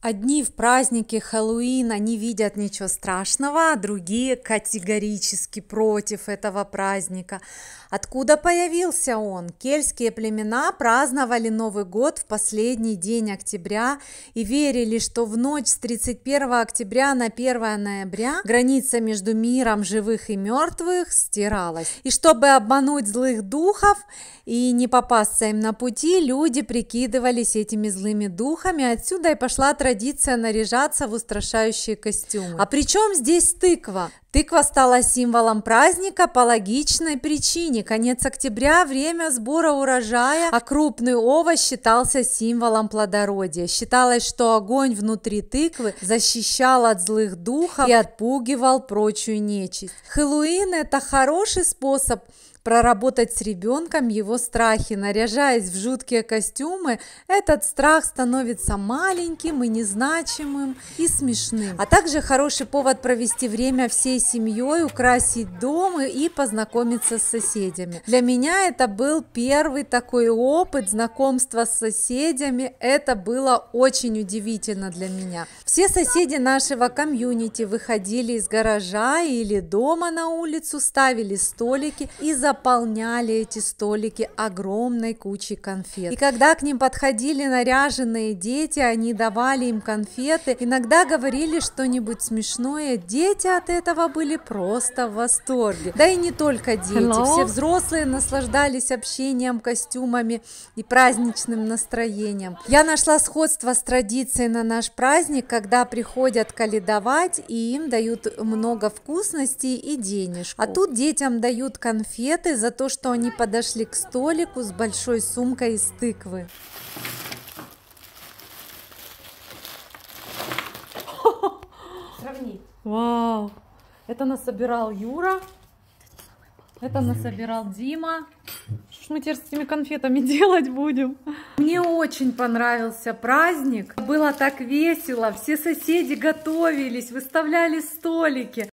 Одни в празднике Хэллоуина не видят ничего страшного, а другие категорически против этого праздника. Откуда появился он? Кельтские племена праздновали Новый год в последний день октября и верили, что в ночь с 31 октября на 1 ноября граница между миром живых и мертвых стиралась. И чтобы обмануть злых духов и не попасться им на пути, люди прикидывались этими злыми духами, отсюда и пошла традиция традиция наряжаться в устрашающие костюмы. А при чем здесь тыква? Тыква стала символом праздника по логичной причине. Конец октября – время сбора урожая, а крупный овощ считался символом плодородия. Считалось, что огонь внутри тыквы защищал от злых духов и отпугивал прочую нечисть. Хэллоуин – это хороший способ проработать с ребенком его страхи. Наряжаясь в жуткие костюмы, этот страх становится маленьким и незначимым и смешным. А также хороший повод провести время всей семьей, украсить дом и познакомиться с соседями. Для меня это был первый такой опыт знакомства с соседями. Это было очень удивительно для меня. Все соседи нашего комьюнити выходили из гаража или дома на улицу, ставили столики и за заполняли эти столики огромной кучей конфет. И когда к ним подходили наряженные дети, они давали им конфеты, иногда говорили что-нибудь смешное. Дети от этого были просто в восторге. Да и не только дети, Hello. все взрослые наслаждались общением, костюмами и праздничным настроением. Я нашла сходство с традицией на наш праздник, когда приходят каледовать и им дают много вкусностей и денежку. А тут детям дают конфеты, ребята за то, что они подошли к столику с большой сумкой из тыквы. Сравни. Вау. Это насобирал Юра. Это насобирал Дима. Что мы теперь с этими конфетами делать будем? Мне очень понравился праздник. Было так весело. Все соседи готовились, выставляли столики.